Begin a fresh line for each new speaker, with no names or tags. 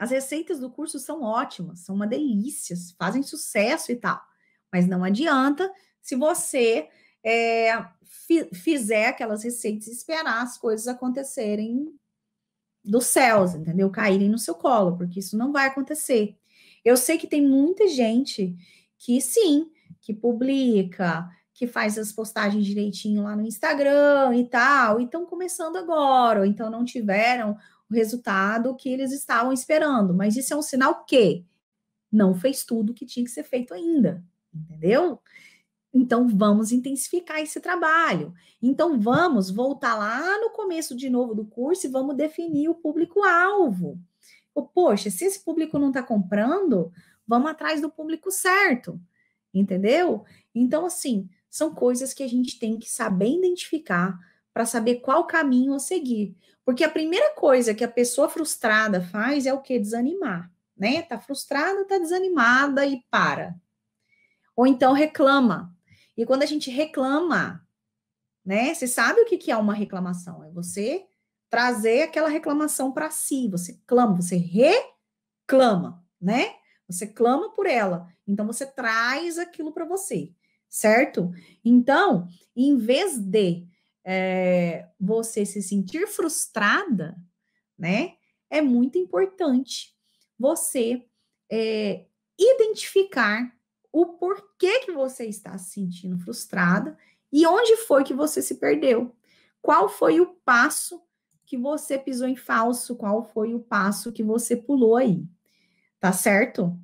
As receitas do curso são ótimas, são uma delícia, fazem sucesso e tal. Mas não adianta se você é, fizer aquelas receitas e esperar as coisas acontecerem dos céus, entendeu? Caírem no seu colo, porque isso não vai acontecer. Eu sei que tem muita gente que sim, que publica, que faz as postagens direitinho lá no Instagram e tal, e estão começando agora, ou então não tiveram o resultado que eles estavam esperando. Mas isso é um sinal que não fez tudo o que tinha que ser feito ainda, entendeu? Então vamos intensificar esse trabalho. Então vamos voltar lá no começo de novo do curso e vamos definir o público-alvo. Poxa, se esse público não está comprando, vamos atrás do público certo, entendeu? Então, assim, são coisas que a gente tem que saber identificar para saber qual caminho a seguir. Porque a primeira coisa que a pessoa frustrada faz é o que? Desanimar, né? Tá frustrada, tá desanimada e para. Ou então reclama. E quando a gente reclama, né? Você sabe o que, que é uma reclamação? É você trazer aquela reclamação para si. Você clama, você reclama, né? Você clama por ela. Então você traz aquilo para você, certo? Então, em vez de é, você se sentir frustrada, né? É muito importante você é, identificar o porquê que você está se sentindo frustrada e onde foi que você se perdeu. Qual foi o passo que você pisou em falso? Qual foi o passo que você pulou aí? Tá certo?